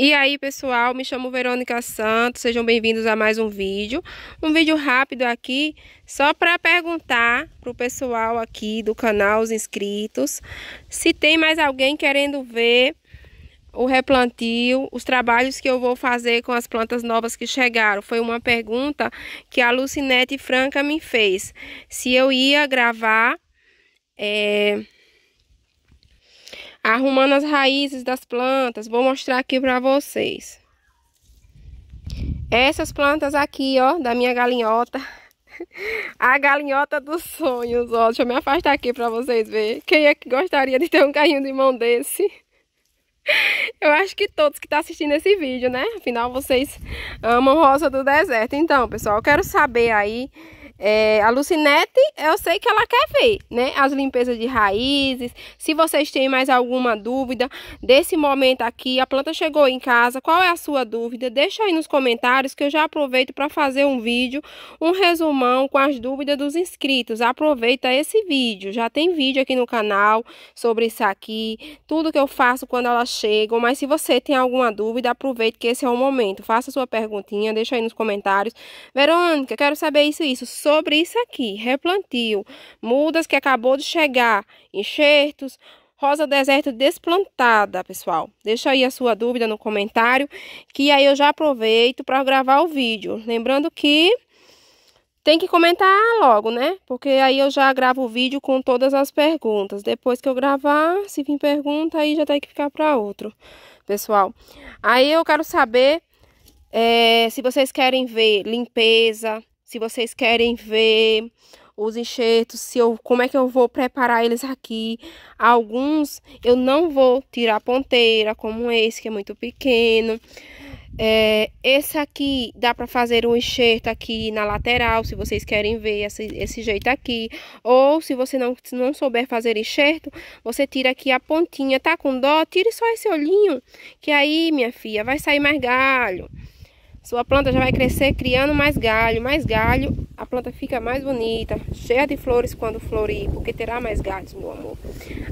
E aí pessoal, me chamo Verônica Santos, sejam bem-vindos a mais um vídeo. Um vídeo rápido aqui, só para perguntar pro pessoal aqui do canal, os inscritos, se tem mais alguém querendo ver o replantio, os trabalhos que eu vou fazer com as plantas novas que chegaram. Foi uma pergunta que a Lucinete Franca me fez, se eu ia gravar... É arrumando as raízes das plantas. Vou mostrar aqui para vocês. Essas plantas aqui, ó, da minha galinhota. A galinhota dos sonhos, ó. Deixa eu me afastar aqui para vocês verem. Quem é que gostaria de ter um carrinho de mão desse? Eu acho que todos que estão tá assistindo esse vídeo, né? Afinal, vocês amam rosa do deserto. Então, pessoal, eu quero saber aí é, a Lucinete, eu sei que ela quer ver, né? As limpezas de raízes. Se vocês têm mais alguma dúvida desse momento aqui, a planta chegou em casa, qual é a sua dúvida? Deixa aí nos comentários que eu já aproveito para fazer um vídeo, um resumão com as dúvidas dos inscritos. Aproveita esse vídeo, já tem vídeo aqui no canal sobre isso aqui, tudo que eu faço quando elas chegam. Mas se você tem alguma dúvida, aproveite que esse é o momento. Faça sua perguntinha, deixa aí nos comentários. Verônica, quero saber isso isso sobre isso aqui: replantio, mudas que acabou de chegar, enxertos, rosa deserto desplantada, pessoal. Deixa aí a sua dúvida no comentário, que aí eu já aproveito para gravar o vídeo. Lembrando que tem que comentar logo, né? Porque aí eu já gravo o vídeo com todas as perguntas. Depois que eu gravar, se vir pergunta, aí já tem que ficar para outro, pessoal. Aí eu quero saber é, se vocês querem ver limpeza, se vocês querem ver os enxertos, se eu, como é que eu vou preparar eles aqui. Alguns eu não vou tirar a ponteira, como esse que é muito pequeno. É, esse aqui dá para fazer um enxerto aqui na lateral, se vocês querem ver esse, esse jeito aqui. Ou se você não, se não souber fazer enxerto, você tira aqui a pontinha, tá com dó? Tire só esse olhinho, que aí, minha filha, vai sair mais galho. Sua planta já vai crescer criando mais galho, mais galho, a planta fica mais bonita, cheia de flores quando florir, porque terá mais galhos, meu amor.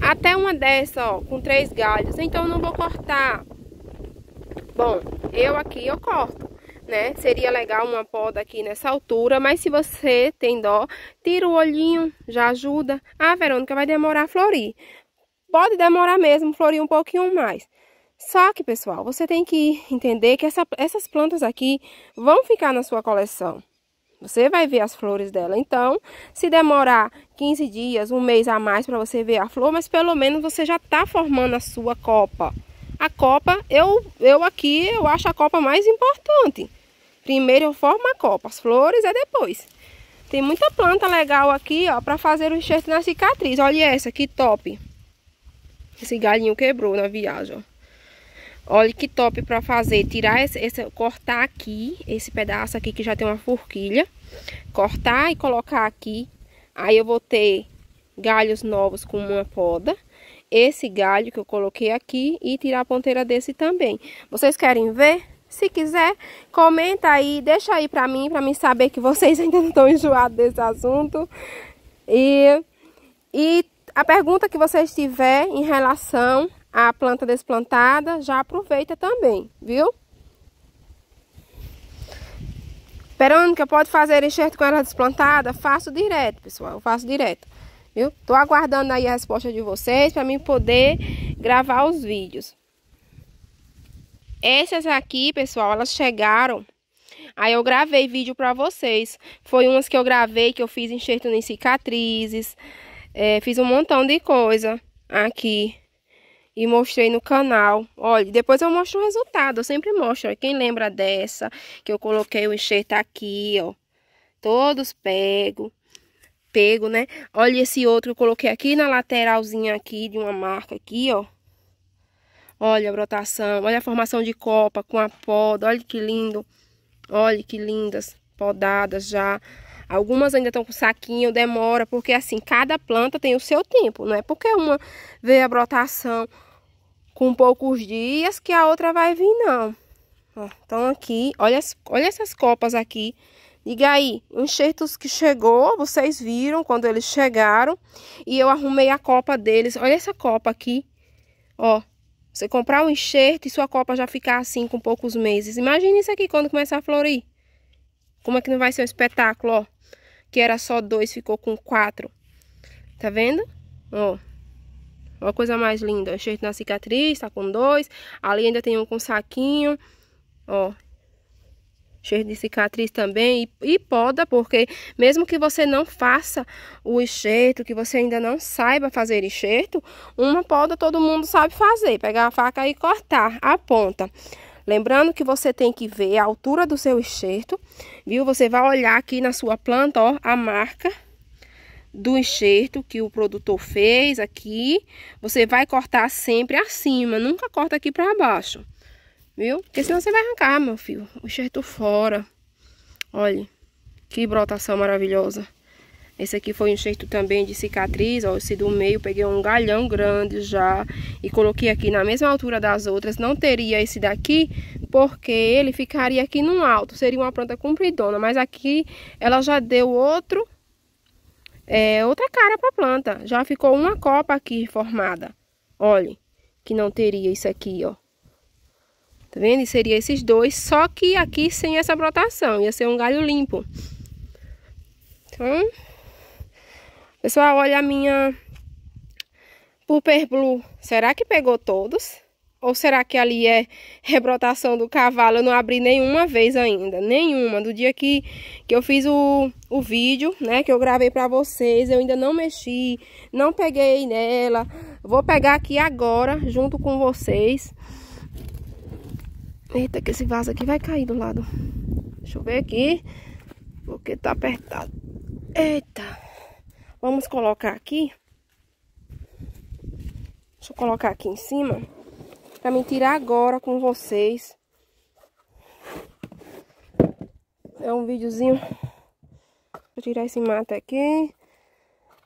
Até uma dessa, ó, com três galhos, então eu não vou cortar. Bom, eu aqui eu corto. Né? Seria legal uma poda aqui nessa altura, mas se você tem dó, tira o olhinho, já ajuda. Ah, Verônica, vai demorar a florir. Pode demorar mesmo, florir um pouquinho mais. Só que, pessoal, você tem que entender que essa, essas plantas aqui vão ficar na sua coleção. Você vai ver as flores dela. Então, se demorar 15 dias, um mês a mais para você ver a flor, mas pelo menos você já está formando a sua copa. A copa, eu, eu aqui, eu acho a copa mais importante. Primeiro eu formo a copa, as flores é depois. Tem muita planta legal aqui, ó, para fazer o enxerto na cicatriz. Olha essa, que top. Esse galinho quebrou na viagem, ó. Olha que top para fazer, tirar esse, esse, cortar aqui, esse pedaço aqui que já tem uma forquilha, cortar e colocar aqui. Aí eu vou ter galhos novos com uma poda, esse galho que eu coloquei aqui e tirar a ponteira desse também. Vocês querem ver? Se quiser, comenta aí, deixa aí para mim, para mim saber que vocês ainda não estão enjoados desse assunto. E, e a pergunta que vocês tiverem em relação a planta desplantada, já aproveita também, viu? Verônica, pode fazer enxerto com ela desplantada? Faço direto, pessoal, eu faço direto, viu? Tô aguardando aí a resposta de vocês para mim poder gravar os vídeos. Essas aqui, pessoal, elas chegaram. Aí eu gravei vídeo para vocês. Foi umas que eu gravei, que eu fiz enxerto em cicatrizes. É, fiz um montão de coisa aqui e mostrei no canal. Olha, depois eu mostro o resultado, eu sempre mostro. quem lembra dessa que eu coloquei o enxerto aqui, ó. Todos pego, pego, né? Olha esse outro que eu coloquei aqui na lateralzinha aqui de uma marca aqui, ó. Olha a brotação, olha a formação de copa com a poda, olha que lindo. Olha que lindas, podadas já. Algumas ainda estão com saquinho, demora, porque assim, cada planta tem o seu tempo, não é porque uma veio a brotação com poucos dias que a outra vai vir, não. Ó, então aqui, olha, olha essas copas aqui. Diga aí, enxertos que chegou, vocês viram quando eles chegaram. E eu arrumei a copa deles. Olha essa copa aqui. Ó, você comprar um enxerto e sua copa já ficar assim com poucos meses. Imagina isso aqui quando começar a florir. Como é que não vai ser um espetáculo, ó. Que era só dois, ficou com quatro. Tá vendo? Ó. Uma coisa mais linda. Enxerto na cicatriz, tá com dois. Ali ainda tem um com saquinho. Ó. Enxerto de cicatriz também. E, e poda, porque mesmo que você não faça o enxerto, que você ainda não saiba fazer enxerto, uma poda todo mundo sabe fazer. Pegar a faca e cortar a ponta. Lembrando que você tem que ver a altura do seu enxerto, viu? Você vai olhar aqui na sua planta, ó, a marca do enxerto que o produtor fez aqui, você vai cortar sempre acima, nunca corta aqui para baixo, viu? Porque senão você vai arrancar, meu filho, o enxerto fora. Olha, que brotação maravilhosa. Esse aqui foi um enxerto também de cicatriz, ó, esse do meio, peguei um galhão grande já e coloquei aqui na mesma altura das outras. Não teria esse daqui, porque ele ficaria aqui no alto, seria uma planta compridona, mas aqui ela já deu outro é, outra cara para a planta. Já ficou uma copa aqui formada. Olhe, que não teria isso aqui, ó. Tá vendo? E seria esses dois, só que aqui sem essa brotação. Ia ser um galho limpo. Então, pessoal, olha a minha Purple Blue. Será que pegou todos? Ou será que ali é rebrotação do cavalo? Eu não abri nenhuma vez ainda, nenhuma. Do dia que, que eu fiz o, o vídeo, né, que eu gravei pra vocês, eu ainda não mexi, não peguei nela. Vou pegar aqui agora, junto com vocês. Eita, que esse vaso aqui vai cair do lado. Deixa eu ver aqui, porque tá apertado. Eita. Vamos colocar aqui. Deixa eu colocar aqui em cima para me tirar agora com vocês. É um videozinho. Vou tirar esse mato aqui.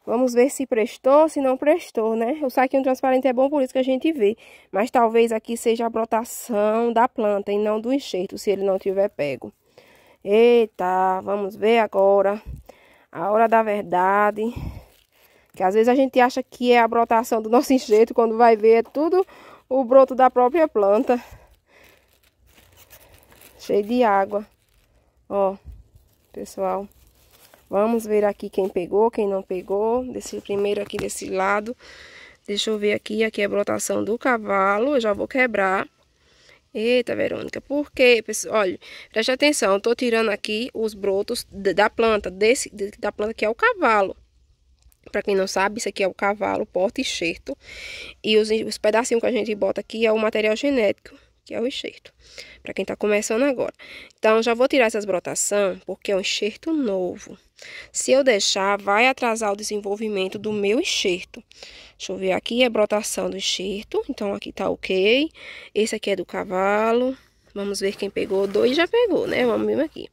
Vamos ver se prestou, se não prestou, né? O saquinho transparente é bom, por isso que a gente vê. Mas talvez aqui seja a brotação da planta e não do enxerto, se ele não tiver pego. Eita, vamos ver agora. A hora da verdade. Que às vezes a gente acha que é a brotação do nosso enxerto, quando vai ver é tudo o broto da própria planta. Cheio de água. Ó, pessoal. Vamos ver aqui quem pegou, quem não pegou. Desse primeiro aqui desse lado. Deixa eu ver aqui. Aqui é a brotação do cavalo. Eu já vou quebrar. Eita, Verônica, por quê? Olha, preste atenção, eu tô tirando aqui os brotos da planta, desse, da planta que é o cavalo. Para quem não sabe, isso aqui é o cavalo, porta e enxerto. E os, os pedacinhos que a gente bota aqui é o material genético, que é o enxerto. Para quem está começando agora. Então, já vou tirar essas brotação, porque é um enxerto novo. Se eu deixar, vai atrasar o desenvolvimento do meu enxerto. Deixa eu ver aqui, é brotação do enxerto. Então, aqui tá ok. Esse aqui é do cavalo. Vamos ver quem pegou. Dois já pegou, né? Vamos mesmo aqui.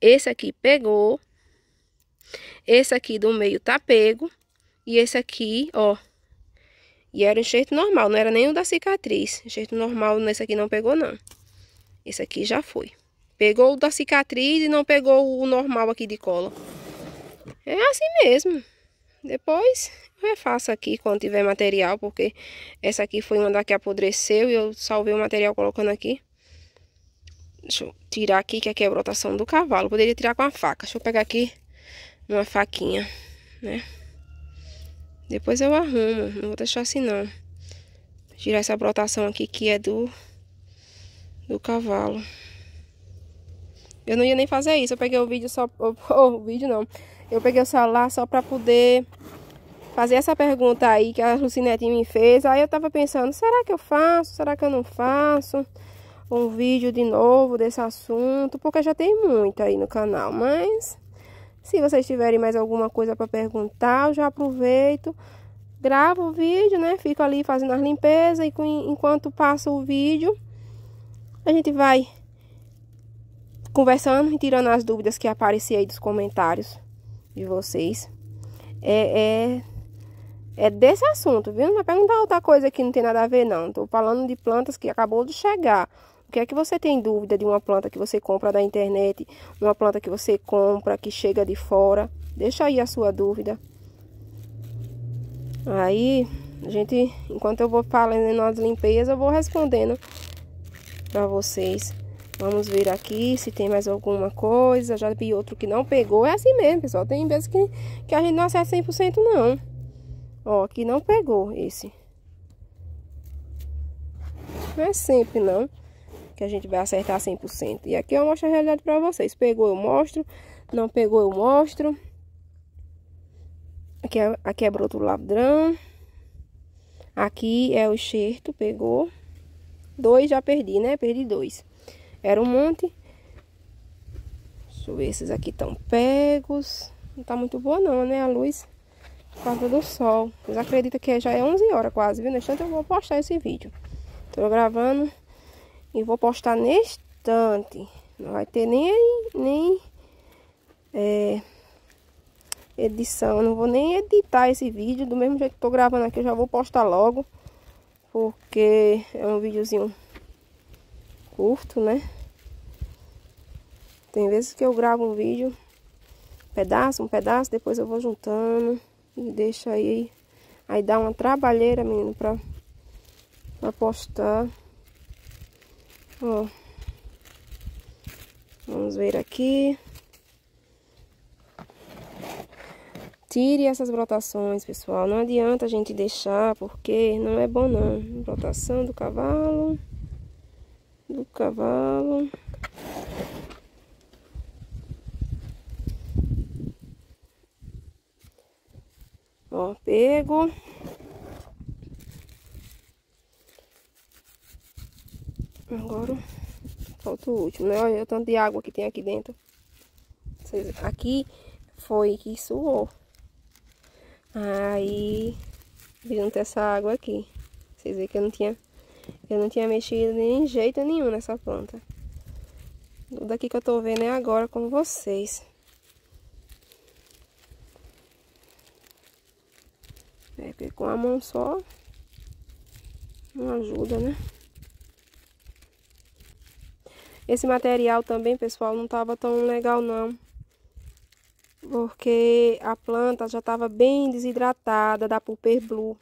Esse aqui pegou. Esse aqui do meio tá pego. E esse aqui, ó. E era enxerto normal, não era nem o da cicatriz. Enxerto normal nesse aqui não pegou, não. Esse aqui já foi. Pegou o da cicatriz e não pegou o normal aqui de cola. É assim mesmo. Depois eu refaço aqui quando tiver material, porque essa aqui foi uma da que apodreceu e eu salvei o material colocando aqui. Deixa eu tirar aqui, que aqui é a brotação do cavalo. Poderia tirar com a faca. Deixa eu pegar aqui uma faquinha, né? Depois eu arrumo, não vou deixar assim não. Tirar essa brotação aqui que é do, do cavalo. Eu não ia nem fazer isso, eu peguei o vídeo só... O, o vídeo não. Eu peguei o celular só pra poder fazer essa pergunta aí que a Lucinete me fez. Aí eu tava pensando, será que eu faço? Será que eu não faço? Um vídeo de novo desse assunto, porque já tem muito aí no canal, mas... Se vocês tiverem mais alguma coisa para perguntar, eu já aproveito, gravo o vídeo, né? Fico ali fazendo as limpezas e enquanto passo o vídeo, a gente vai conversando e tirando as dúvidas que apareciam aí dos comentários de vocês. É, é, é desse assunto, viu? Não vai perguntar outra coisa que não tem nada a ver, não. Tô falando de plantas que acabou de chegar. O que é que você tem dúvida de uma planta que você compra da internet, uma planta que você compra que chega de fora? Deixa aí a sua dúvida. Aí, a gente, enquanto eu vou falando as limpezas, eu vou respondendo para vocês. Vamos ver aqui se tem mais alguma coisa. Já vi outro que não pegou. É assim mesmo, pessoal. Tem vezes que, que a gente não acerta 100% não. Ó, aqui não pegou esse. Não é sempre não que a gente vai acertar 100%. E aqui eu mostro a realidade para vocês. Pegou, eu mostro. Não pegou, eu mostro. Aqui é, aqui é broto ladrão. Aqui é o enxerto, pegou. Dois já perdi, né? Perdi dois. Era um monte. Deixa eu ver, esses aqui estão pegos. Não tá muito boa não, né? A luz por causa do sol. Mas acredita que já é 11 horas quase, viu? No instante eu vou postar esse vídeo. Tô gravando e vou postar neste instante. Não vai ter nem, nem é, edição. Eu não vou nem editar esse vídeo. Do mesmo jeito que tô gravando aqui, eu já vou postar logo. Porque é um videozinho curto, né? Tem vezes que eu gravo um vídeo, um pedaço, um pedaço, depois eu vou juntando e deixo aí. Aí dá uma trabalheira, menino, pra, pra postar. Ó. Vamos ver aqui. Tire essas brotações, pessoal. Não adianta a gente deixar, porque não é bom, não. Brotação do cavalo. Do cavalo. Ó, pego. Agora falta o último, né? Olha o tanto de água que tem aqui dentro. Aqui foi que suou. Aí viram essa água aqui. Vocês veem que eu não tinha eu não tinha mexido nem jeito nenhum nessa planta. Tudo aqui que eu tô vendo é agora com vocês. É, porque com a mão só não ajuda, né? Esse material também, pessoal, não estava tão legal não. Porque a planta já estava bem desidratada da Pulper Blue.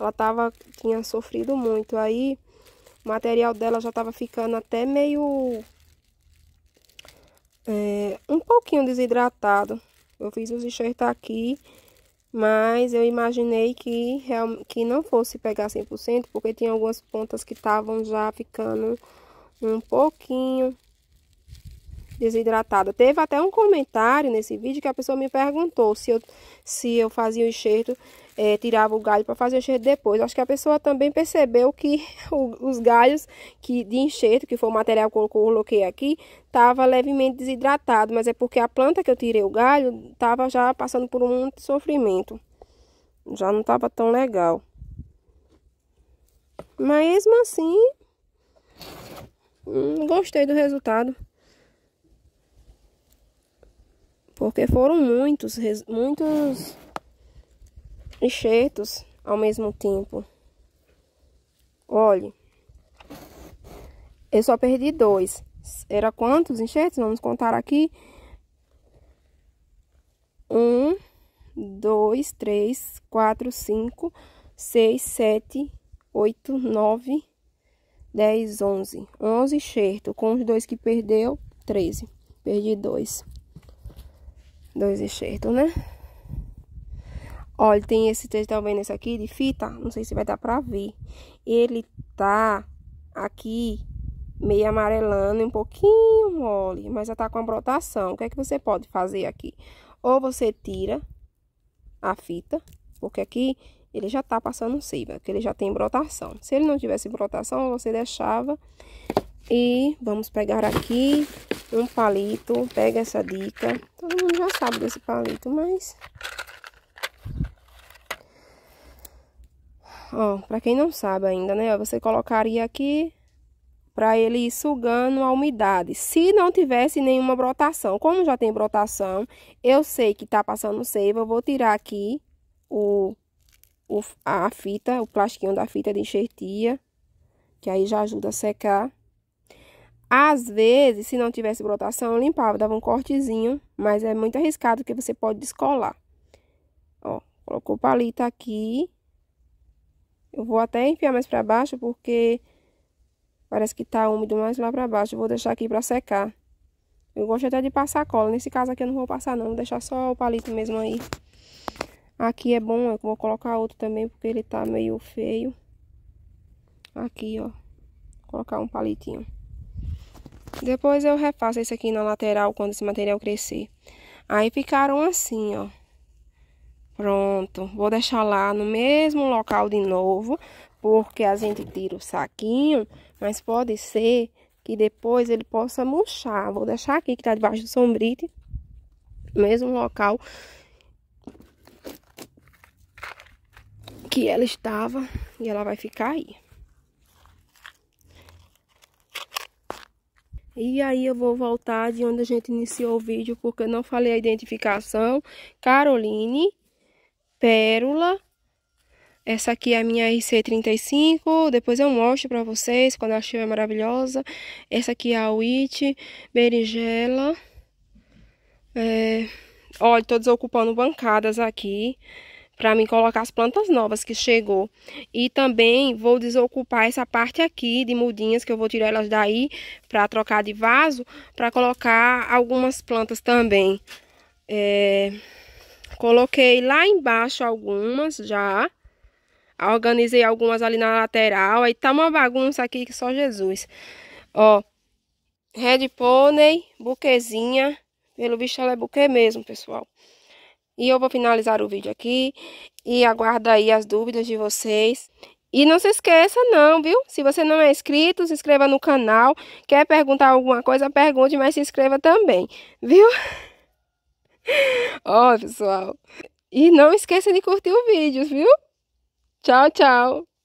Ela tava, tinha sofrido muito. Aí o material dela já estava ficando até meio... É, um pouquinho desidratado. Eu fiz os enxertar aqui, mas eu imaginei que, que não fosse pegar 100%, porque tinha algumas pontas que estavam já ficando um pouquinho desidratada. Teve até um comentário nesse vídeo que a pessoa me perguntou se eu, se eu fazia o enxerto, é, tirava o galho para fazer o enxerto depois. Acho que a pessoa também percebeu que o, os galhos que, de enxerto, que foi o material que eu coloquei aqui, estava levemente desidratado, mas é porque a planta que eu tirei o galho estava já passando por um sofrimento. Já não estava tão legal. Mas mesmo assim, não hum, gostei do resultado. Porque foram muitos, muitos enxertos ao mesmo tempo. Olhe, eu só perdi dois. Era quantos enxertos? Vamos contar aqui. Um, dois, três, quatro, cinco, seis, sete, oito, nove, 10, 11. 11 enxerto. Com os dois que perdeu, 13. Perdi dois. Dois enxertos, né? Olha, tem esse texto também tá nesse aqui de fita. Não sei se vai dar pra ver. Ele tá aqui meio amarelando, um pouquinho mole. Mas já tá com a brotação. O que é que você pode fazer aqui? Ou você tira a fita, porque aqui ele já está passando seiva, que ele já tem brotação. Se ele não tivesse brotação, você deixava. E vamos pegar aqui um palito, pega essa dica. Todo mundo já sabe desse palito, mas... Ó, pra quem não sabe ainda, né, você colocaria aqui para ele ir sugando a umidade. Se não tivesse nenhuma brotação, como já tem brotação, eu sei que está passando seiva, eu vou tirar aqui o o, a fita, o plastiquinho da fita de enxertia, que aí já ajuda a secar. Às vezes, se não tivesse brotação, eu limpava, dava um cortezinho, mas é muito arriscado porque você pode descolar. Ó, colocou o palito aqui. Eu vou até enfiar mais para baixo porque parece que tá úmido mais lá para baixo. Eu vou deixar aqui para secar. Eu gosto até de passar cola. Nesse caso aqui eu não vou passar não, vou deixar só o palito mesmo aí. Aqui é bom, eu vou colocar outro também, porque ele tá meio feio. Aqui, ó. Vou colocar um palitinho. Depois eu refaço esse aqui na lateral, quando esse material crescer. Aí ficaram assim, ó. Pronto. Vou deixar lá no mesmo local de novo, porque a gente tira o saquinho, mas pode ser que depois ele possa murchar. Vou deixar aqui, que tá debaixo do sombrite. Mesmo local que ela estava e ela vai ficar aí. E aí eu vou voltar de onde a gente iniciou o vídeo, porque eu não falei a identificação. Caroline, Pérola, essa aqui é a minha IC35, depois eu mostro pra vocês, quando eu achei é maravilhosa. Essa aqui é a Witch, Berigela. É... Olha, tô desocupando bancadas aqui para mim colocar as plantas novas que chegou. E também vou desocupar essa parte aqui de mudinhas que eu vou tirar elas daí para trocar de vaso, para colocar algumas plantas também. É... Coloquei lá embaixo algumas já. Organizei algumas ali na lateral. Aí tá uma bagunça aqui que só Jesus. Ó, Red Pony, buquezinha. Pelo bicho ela é buquê mesmo, pessoal. E eu vou finalizar o vídeo aqui e aguardo aí as dúvidas de vocês. E não se esqueça não, viu? Se você não é inscrito, se inscreva no canal. Quer perguntar alguma coisa, pergunte, mas se inscreva também, viu? Ó, oh, pessoal. E não esqueça de curtir o vídeo, viu? Tchau, tchau.